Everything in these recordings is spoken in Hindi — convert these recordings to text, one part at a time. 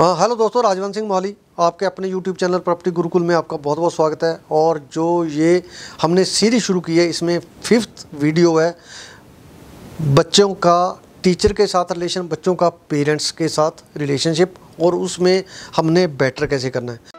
हेलो दोस्तों राजवंत सिंह मौली आपके अपने यूट्यूब चैनल प्रॉपर्टी गुरुकुल में आपका बहुत बहुत स्वागत है और जो ये हमने सीरीज शुरू की है इसमें फिफ्थ वीडियो है बच्चों का टीचर के साथ रिलेशन बच्चों का पेरेंट्स के साथ रिलेशनशिप और उसमें हमने बेटर कैसे करना है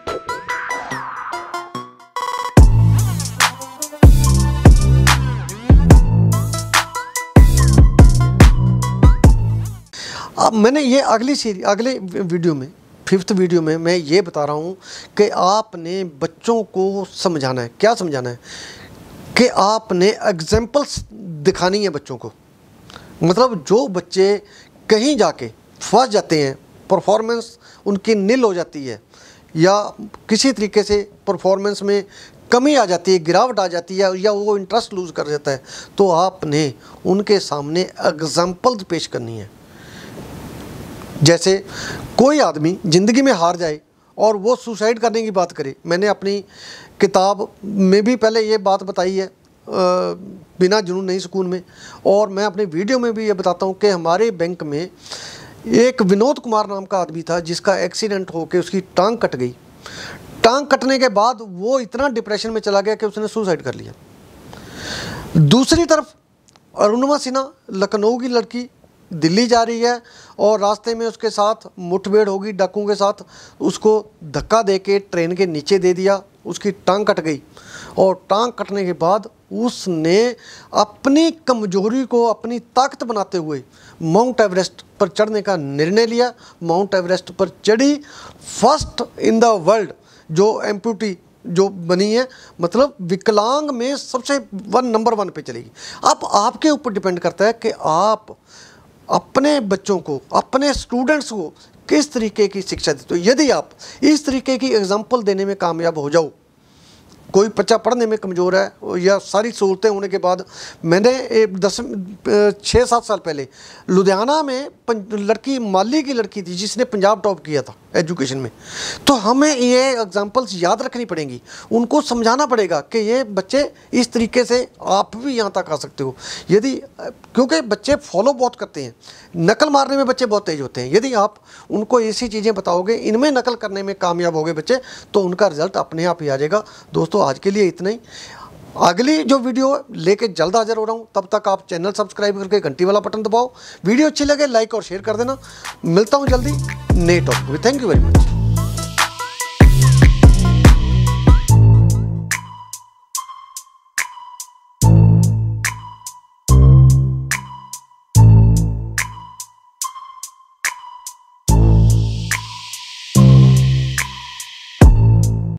अब मैंने ये अगली सीरी अगले वीडियो में फिफ्थ वीडियो में मैं ये बता रहा हूँ कि आपने बच्चों को समझाना है क्या समझाना है कि आपने एग्जाम्पल्स दिखानी है बच्चों को मतलब जो बच्चे कहीं जाके फंस जाते हैं परफॉर्मेंस उनकी नील हो जाती है या किसी तरीके से परफॉर्मेंस में कमी आ जाती है गिरावट आ जाती है या वो इंटरेस्ट लूज़ कर जाता है तो आपने उनके सामने एग्जाम्पल्स पेश करनी है जैसे कोई आदमी ज़िंदगी में हार जाए और वो सुसाइड करने की बात करे मैंने अपनी किताब में भी पहले ये बात बताई है बिना जुनून नहीं सुकून में और मैं अपने वीडियो में भी ये बताता हूँ कि हमारे बैंक में एक विनोद कुमार नाम का आदमी था जिसका एक्सीडेंट होकर उसकी टांग कट गई टांग कटने के बाद वो इतना डिप्रेशन में चला गया कि उसने सुसाइड कर लिया दूसरी तरफ अरुणमा सिन्हा लखनऊ की लड़की दिल्ली जा रही है और रास्ते में उसके साथ मुठभेड़ होगी डाकुओं के साथ उसको धक्का दे के ट्रेन के नीचे दे दिया उसकी टांग कट गई और टांग कटने के बाद उसने अपनी कमजोरी को अपनी ताकत बनाते हुए माउंट एवरेस्ट पर चढ़ने का निर्णय लिया माउंट एवरेस्ट पर चढ़ी फर्स्ट इन द वर्ल्ड जो एम्प्यूटी जो बनी है मतलब विकलांग में सबसे वन नंबर वन पे चलेगी अब आपके ऊपर डिपेंड करता है कि आप अपने बच्चों को अपने स्टूडेंट्स को किस तरीके की शिक्षा देते हो यदि आप इस तरीके की एग्जाम्पल देने में कामयाब हो जाओ कोई बच्चा पढ़ने में कमज़ोर है या सारी सहूलतें होने के बाद मैंने दस छः सात साल पहले लुधियाना में लड़की माली की लड़की थी जिसने पंजाब टॉप किया था एजुकेशन में तो हमें ये एग्जांपल्स याद रखनी पड़ेंगी उनको समझाना पड़ेगा कि ये बच्चे इस तरीके से आप भी यहाँ तक आ सकते हो यदि क्योंकि बच्चे फॉलो बहुत करते हैं नकल मारने में बच्चे बहुत तेज़ होते हैं यदि आप उनको ऐसी चीज़ें बताओगे इनमें नकल करने में कामयाब हो गए बच्चे तो उनका रिज़ल्ट अपने आप ही आ जाएगा दोस्तों दोस्तों आज के लिए इतना ही अगली जो वीडियो लेके जल्द हाजिर हो रहा हूँ तब तक आप चैनल सब्सक्राइब करके घंटी वाला बटन दबाओ वीडियो अच्छी लगे लाइक और शेयर कर देना मिलता हूँ जल्दी नए टॉप में थैंक यू वेरी मच